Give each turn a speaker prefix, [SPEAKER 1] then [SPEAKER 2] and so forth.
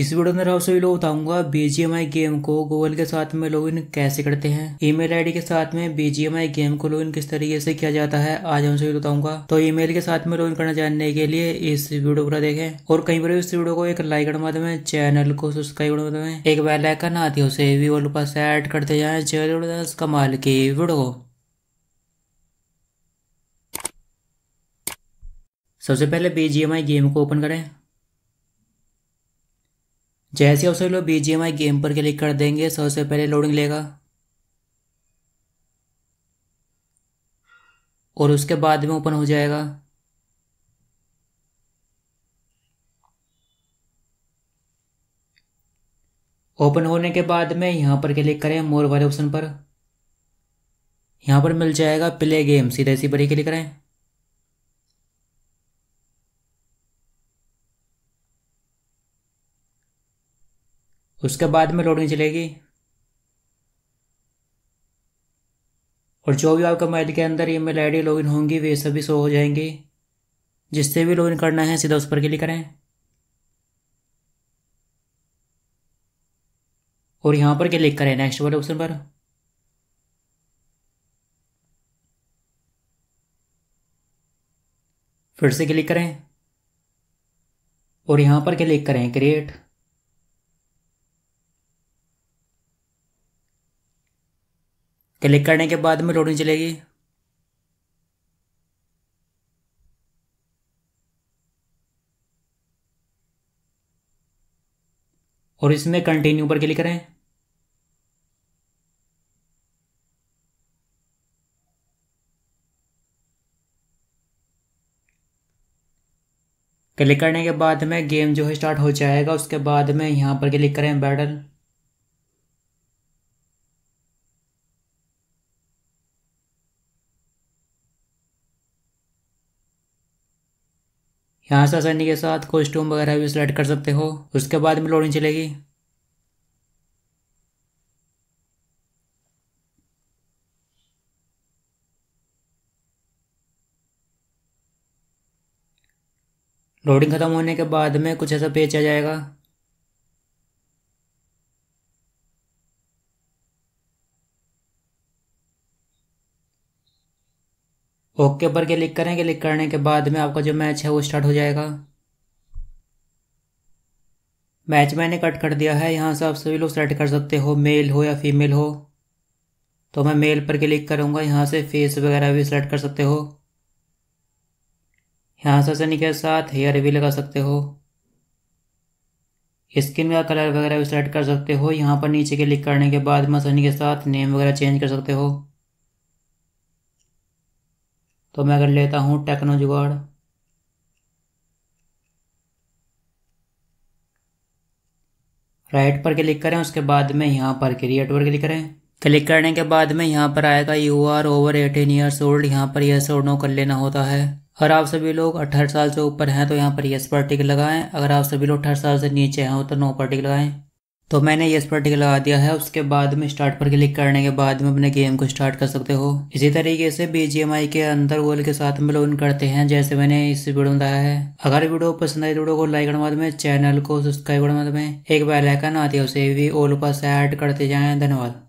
[SPEAKER 1] इस वीडियो में आप सभी लोग बताऊंगा बीजीएमआई गेम को गूगल के साथ में लॉगिन कैसे करते हैं ईमेल आईडी के साथ में बीजीएमआई गेम को लॉगिन किस तरीके से किया जाता है आज हम सभी बताऊंगा तो ईमेल के साथ में लॉगिन करना जानने के लिए इस वीडियो पूरा देखें और कहीं पर इस वीडियो को एक लाइक करवा दें चैनल को सब्सक्राइब करवा दें एक बेलाइकन आती है उसे भी और पास एड करते जाए चैनल कमाल की वीडियो सबसे पहले बीजीएमआई गेम को ओपन करें जैसे उसे लोग बी गेम पर क्लिक कर देंगे सबसे पहले लोडिंग लेगा और उसके बाद में ओपन हो जाएगा ओपन होने के बाद में यहां पर क्लिक करें मोर वाले ऑप्शन पर यहां पर मिल जाएगा प्ले गेम सीधे सी पर ही क्लिक करें उसके बाद में लोडिंग चलेगी और जो भी आपका मोबाइल के अंदर ई मेल आई लॉगिन होंगी वे सभी शो हो जाएंगी जिससे भी लॉगिन करना है सीधा उस पर क्लिक करें और यहां पर क्लिक करें नेक्स्ट वाले ऑप्शन पर फिर से क्लिक करें और यहां पर क्लिक करें क्रिएट क्लिक करने के बाद में लोडिंग चलेगी और इसमें कंटिन्यू पर क्लिक करें क्लिक करने के बाद में गेम जो है स्टार्ट हो जाएगा उसके बाद में यहां पर क्लिक करें बैटल यहाँ से आसानी के साथ कॉस्ट्यूम वगैरह भी सिलेक्ट कर सकते हो उसके बाद में लोडिंग चलेगी लोडिंग ख़त्म होने के बाद में कुछ ऐसा पेज आ जाएगा ओके पर क्लिक करेंगे क्लिक करने के बाद में आपका जो मैच है वो स्टार्ट हो जाएगा मैच मैंने कट कर दिया है यहाँ से आप सभी लोग सेलेक्ट कर सकते हो मेल हो या फीमेल हो तो मैं मेल पर क्लिक करूँगा यहाँ से फेस वगैरह भी सिलेक्ट कर सकते हो यहाँ से सनी के साथ हेयर भी लगा सकते हो स्किन का कलर वगैरह भी सेलेक्ट कर सकते हो यहाँ पर नीचे क्लिक करने के बाद मैं सनी के साथ नेम वगैरह चेंज कर सकते हो तो मैं अगर लेता हूं टेक्नो जुगाड़ राइट पर क्लिक करें उसके बाद में यहां पर क्रिएट पर क्लिक करें क्लिक करने के बाद में यहां पर आएगा you are over eighteen years old यहाँ पर यस और नो कर लेना होता है अगर आप सभी लोग अठारह साल से ऊपर हैं तो यहाँ पर यस पर टिक लगाएं अगर आप सभी लोग अठारह साल से नीचे हैं तो नो पर टिक लगाएं तो मैंने ये स्पर्टिक लगा दिया है उसके बाद में स्टार्ट पर क्लिक करने के बाद में अपने गेम को स्टार्ट कर सकते हो इसी तरीके से बीजीएमआई के अंदर गोल के साथ में लोन करते हैं जैसे मैंने इस वीडियो में बताया है अगर वीडियो पसंद आई वीडियो तो को लाइक करने बाद में चैनल को सब्सक्राइब करने बाद में एक बेलाइकन आती है उसे भी ऑल पास सेट करते जाए धन्यवाद